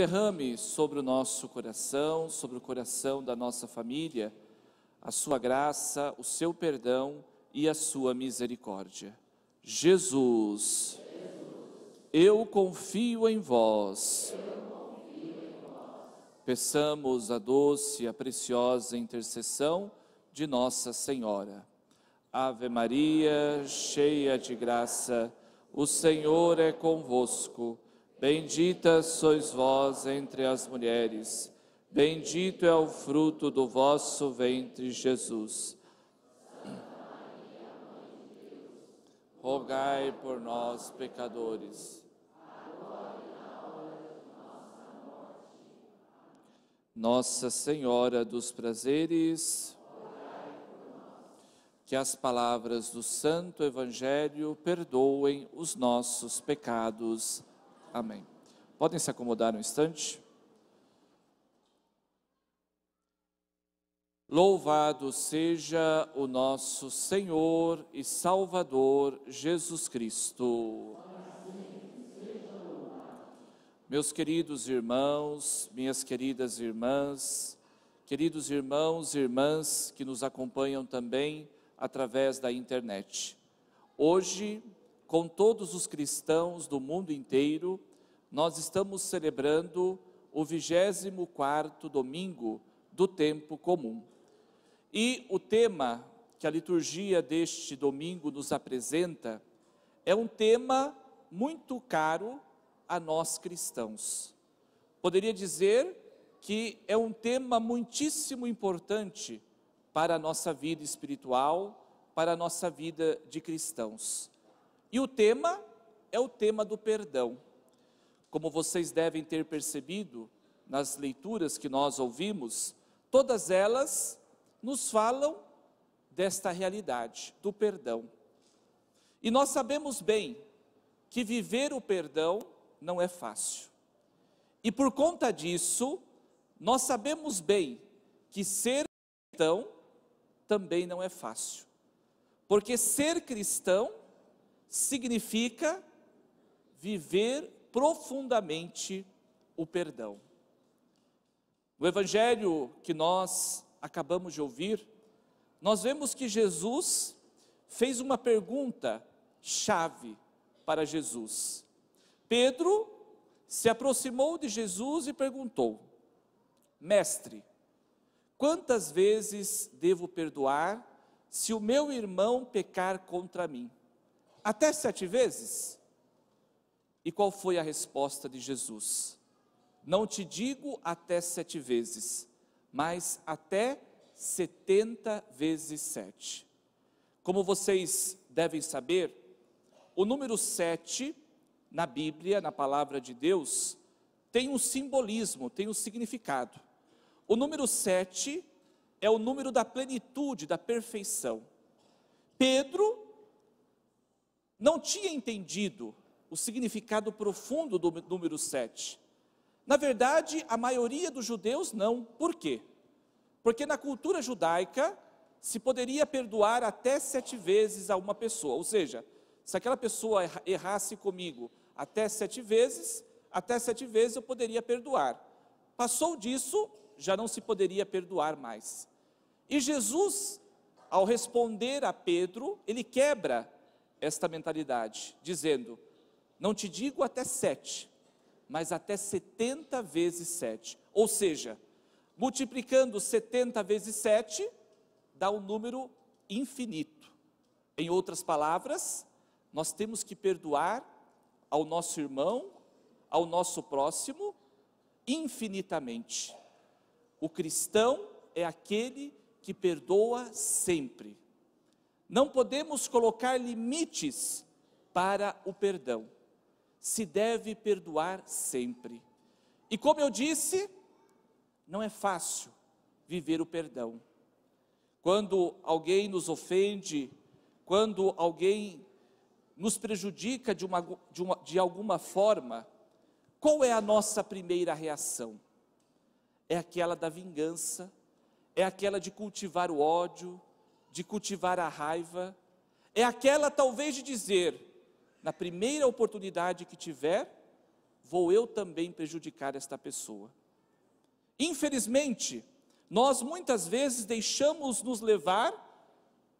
Derrame sobre o nosso coração, sobre o coração da nossa família, a sua graça, o seu perdão e a sua misericórdia. Jesus, Jesus. eu confio em vós. Confio em vós. Peçamos a doce, a preciosa intercessão de Nossa Senhora. Ave Maria, cheia de graça, o Senhor é convosco. Bendita sois vós entre as mulheres, bendito é o fruto do vosso ventre, Jesus. Rogai por nós, pecadores. Nossa Senhora dos Prazeres, que as palavras do Santo Evangelho perdoem os nossos pecados. Amém. Podem se acomodar um instante. Louvado seja o nosso Senhor e Salvador Jesus Cristo. Meus queridos irmãos, minhas queridas irmãs, queridos irmãos e irmãs que nos acompanham também através da internet. Hoje com todos os cristãos do mundo inteiro, nós estamos celebrando o 24º domingo do tempo comum. E o tema que a liturgia deste domingo nos apresenta é um tema muito caro a nós cristãos. Poderia dizer que é um tema muitíssimo importante para a nossa vida espiritual, para a nossa vida de cristãos. E o tema é o tema do perdão. Como vocês devem ter percebido nas leituras que nós ouvimos, todas elas nos falam desta realidade, do perdão. E nós sabemos bem que viver o perdão não é fácil. E por conta disso, nós sabemos bem que ser cristão também não é fácil. Porque ser cristão significa viver profundamente o perdão. No evangelho que nós acabamos de ouvir, nós vemos que Jesus fez uma pergunta chave para Jesus. Pedro se aproximou de Jesus e perguntou: Mestre, quantas vezes devo perdoar se o meu irmão pecar contra mim? Até sete vezes? E qual foi a resposta de Jesus? Não te digo até sete vezes, mas até setenta vezes sete. Como vocês devem saber, o número sete na Bíblia, na palavra de Deus, tem um simbolismo, tem um significado. O número sete é o número da plenitude, da perfeição. Pedro não tinha entendido o significado profundo do número 7. Na verdade, a maioria dos judeus não. Por quê? Porque na cultura judaica se poderia perdoar até sete vezes a uma pessoa. Ou seja, se aquela pessoa errasse comigo até sete vezes, até sete vezes eu poderia perdoar. Passou disso, já não se poderia perdoar mais. E Jesus, ao responder a Pedro, ele quebra esta mentalidade, dizendo: Não te digo até sete, mas até setenta vezes sete. Ou seja, multiplicando setenta vezes sete, dá um número infinito. Em outras palavras, nós temos que perdoar ao nosso irmão, ao nosso próximo, infinitamente. O cristão é aquele que perdoa sempre. Não podemos colocar limites para o perdão. Se deve perdoar sempre. E como eu disse, não é fácil viver o perdão. Quando alguém nos ofende, quando alguém nos prejudica de, uma, de, uma, de alguma forma, qual é a nossa primeira reação? É aquela da vingança, é aquela de cultivar o ódio, de cultivar a raiva, é aquela talvez de dizer, na primeira oportunidade que tiver, vou eu também prejudicar esta pessoa. Infelizmente, nós muitas vezes deixamos nos levar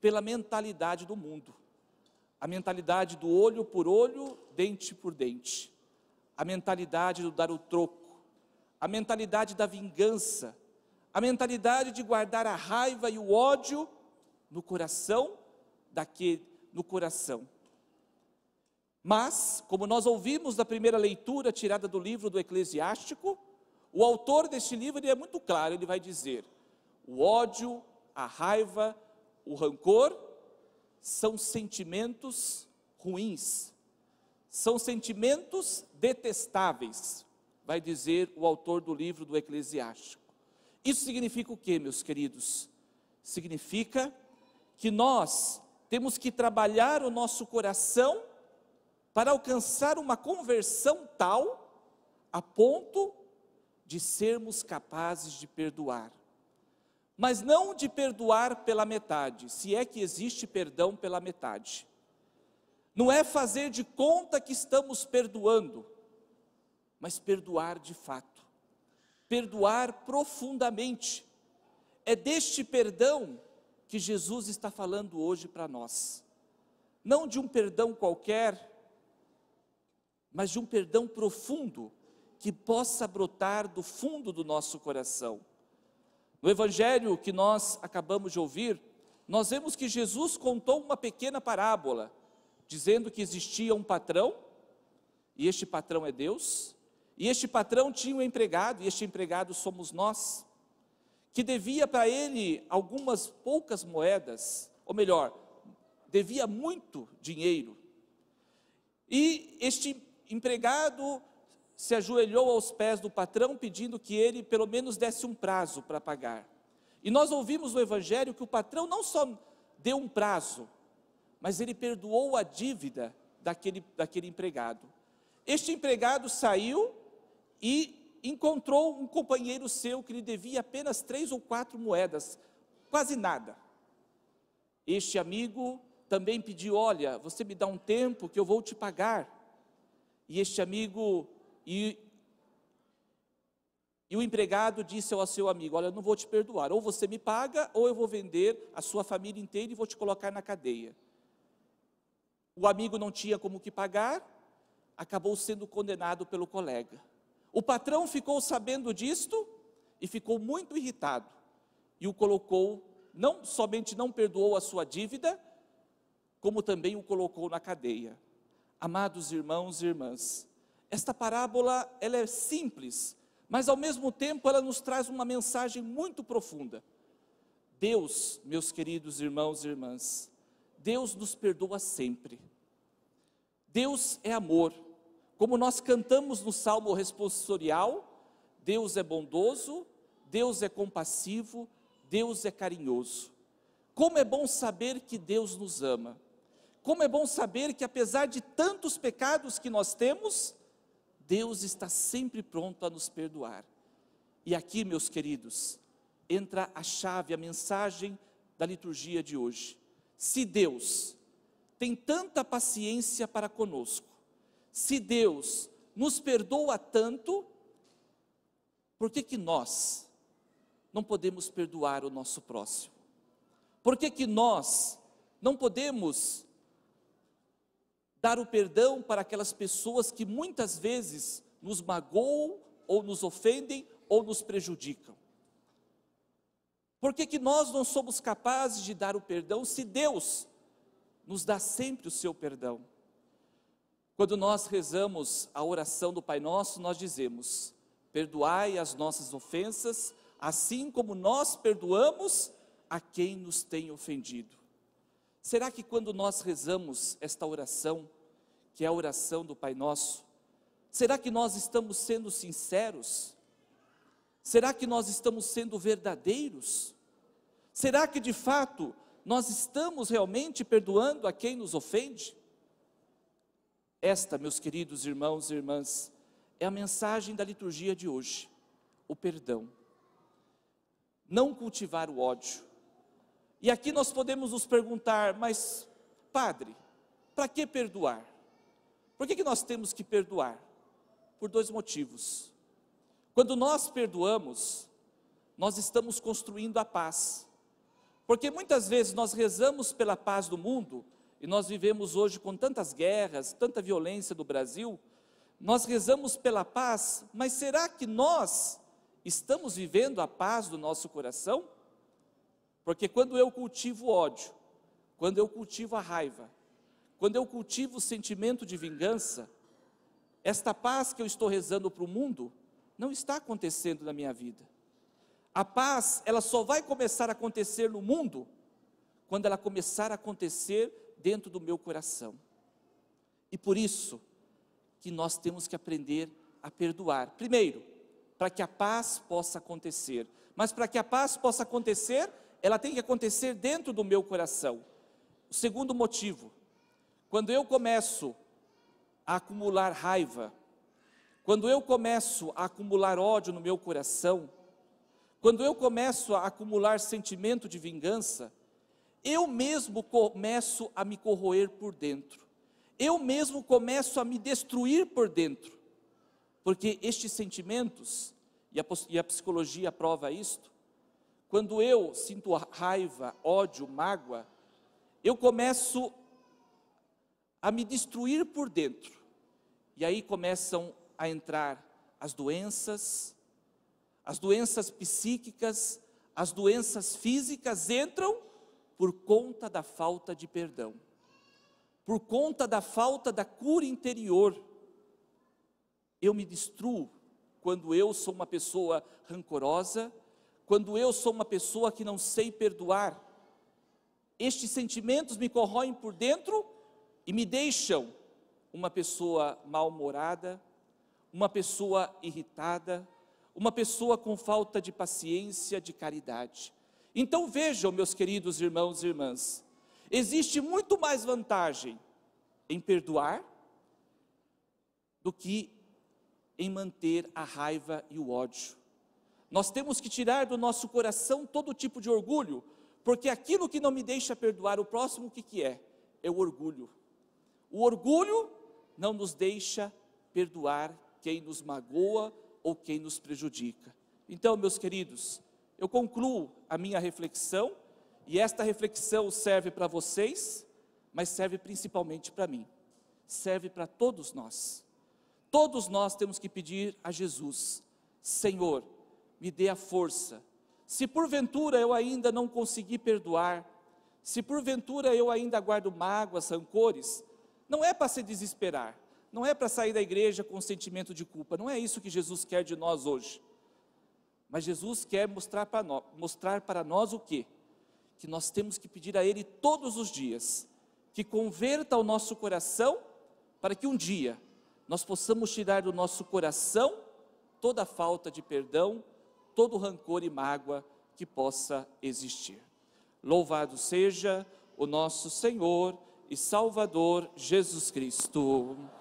pela mentalidade do mundo. A mentalidade do olho por olho, dente por dente. A mentalidade do dar o troco. A mentalidade da vingança. A mentalidade de guardar a raiva e o ódio no coração daquele, no coração. Mas, como nós ouvimos da primeira leitura tirada do livro do Eclesiástico, o autor deste livro é muito claro, ele vai dizer: o ódio, a raiva, o rancor são sentimentos ruins, são sentimentos detestáveis, vai dizer o autor do livro do Eclesiástico. Isso significa o que, meus queridos? Significa que nós temos que trabalhar o nosso coração para alcançar uma conversão tal a ponto de sermos capazes de perdoar. Mas não de perdoar pela metade, se é que existe perdão pela metade. Não é fazer de conta que estamos perdoando, mas perdoar de fato. Perdoar profundamente. É deste perdão que Jesus está falando hoje para nós. Não de um perdão qualquer, mas de um perdão profundo que possa brotar do fundo do nosso coração. No evangelho que nós acabamos de ouvir, nós vemos que Jesus contou uma pequena parábola, dizendo que existia um patrão, e este patrão é Deus, e este patrão tinha um empregado, e este empregado somos nós que devia para ele algumas poucas moedas, ou melhor, devia muito dinheiro. E este empregado se ajoelhou aos pés do patrão pedindo que ele pelo menos desse um prazo para pagar. E nós ouvimos no evangelho que o patrão não só deu um prazo, mas ele perdoou a dívida daquele, daquele empregado. Este empregado saiu e encontrou um companheiro seu que lhe devia apenas três ou quatro moedas, quase nada. Este amigo também pediu: Olha, você me dá um tempo que eu vou te pagar. E este amigo e, e o empregado disse ao seu amigo: Olha, eu não vou te perdoar, ou você me paga, ou eu vou vender a sua família inteira e vou te colocar na cadeia. O amigo não tinha como que pagar, acabou sendo condenado pelo colega. O patrão ficou sabendo disto e ficou muito irritado e o colocou, não somente não perdoou a sua dívida, como também o colocou na cadeia. Amados irmãos e irmãs, esta parábola ela é simples, mas ao mesmo tempo ela nos traz uma mensagem muito profunda. Deus, meus queridos irmãos e irmãs, Deus nos perdoa sempre. Deus é amor. Como nós cantamos no salmo responsorial, Deus é bondoso, Deus é compassivo, Deus é carinhoso. Como é bom saber que Deus nos ama. Como é bom saber que apesar de tantos pecados que nós temos, Deus está sempre pronto a nos perdoar. E aqui, meus queridos, entra a chave, a mensagem da liturgia de hoje. Se Deus tem tanta paciência para conosco, se Deus nos perdoa tanto, por que, que nós não podemos perdoar o nosso próximo? Por que, que nós não podemos dar o perdão para aquelas pessoas que muitas vezes nos magoam ou nos ofendem ou nos prejudicam? Por que, que nós não somos capazes de dar o perdão se Deus nos dá sempre o seu perdão? Quando nós rezamos a oração do Pai Nosso, nós dizemos: Perdoai as nossas ofensas, assim como nós perdoamos a quem nos tem ofendido. Será que quando nós rezamos esta oração, que é a oração do Pai Nosso, será que nós estamos sendo sinceros? Será que nós estamos sendo verdadeiros? Será que de fato nós estamos realmente perdoando a quem nos ofende? Esta, meus queridos irmãos e irmãs, é a mensagem da liturgia de hoje: o perdão. Não cultivar o ódio. E aqui nós podemos nos perguntar, mas, padre, para que perdoar? Por que, que nós temos que perdoar? Por dois motivos. Quando nós perdoamos, nós estamos construindo a paz. Porque muitas vezes nós rezamos pela paz do mundo, e nós vivemos hoje com tantas guerras, tanta violência do Brasil, nós rezamos pela paz, mas será que nós estamos vivendo a paz do nosso coração? Porque quando eu cultivo ódio, quando eu cultivo a raiva, quando eu cultivo o sentimento de vingança, esta paz que eu estou rezando para o mundo não está acontecendo na minha vida. A paz, ela só vai começar a acontecer no mundo quando ela começar a acontecer dentro do meu coração. E por isso que nós temos que aprender a perdoar. Primeiro, para que a paz possa acontecer. Mas para que a paz possa acontecer, ela tem que acontecer dentro do meu coração. O segundo motivo, quando eu começo a acumular raiva, quando eu começo a acumular ódio no meu coração, quando eu começo a acumular sentimento de vingança, eu mesmo começo a me corroer por dentro, eu mesmo começo a me destruir por dentro, porque estes sentimentos, e a, e a psicologia prova isto, quando eu sinto raiva, ódio, mágoa, eu começo a me destruir por dentro, e aí começam a entrar as doenças, as doenças psíquicas, as doenças físicas entram por conta da falta de perdão, por conta da falta da cura interior. Eu me destruo quando eu sou uma pessoa rancorosa, quando eu sou uma pessoa que não sei perdoar. Estes sentimentos me corroem por dentro e me deixam uma pessoa mal-humorada, uma pessoa irritada, uma pessoa com falta de paciência, de caridade. Então vejam, meus queridos irmãos e irmãs, existe muito mais vantagem em perdoar do que em manter a raiva e o ódio. Nós temos que tirar do nosso coração todo tipo de orgulho, porque aquilo que não me deixa perdoar o próximo, o que, que é? É o orgulho. O orgulho não nos deixa perdoar quem nos magoa ou quem nos prejudica. Então, meus queridos, eu concluo a minha reflexão, e esta reflexão serve para vocês, mas serve principalmente para mim, serve para todos nós. Todos nós temos que pedir a Jesus: Senhor, me dê a força. Se porventura eu ainda não consegui perdoar, se porventura eu ainda guardo mágoas, rancores, não é para se desesperar, não é para sair da igreja com sentimento de culpa, não é isso que Jesus quer de nós hoje. Mas Jesus quer mostrar para nós, mostrar para nós o quê? Que nós temos que pedir a Ele todos os dias, que converta o nosso coração, para que um dia nós possamos tirar do nosso coração toda a falta de perdão, todo o rancor e mágoa que possa existir. Louvado seja o nosso Senhor e Salvador Jesus Cristo.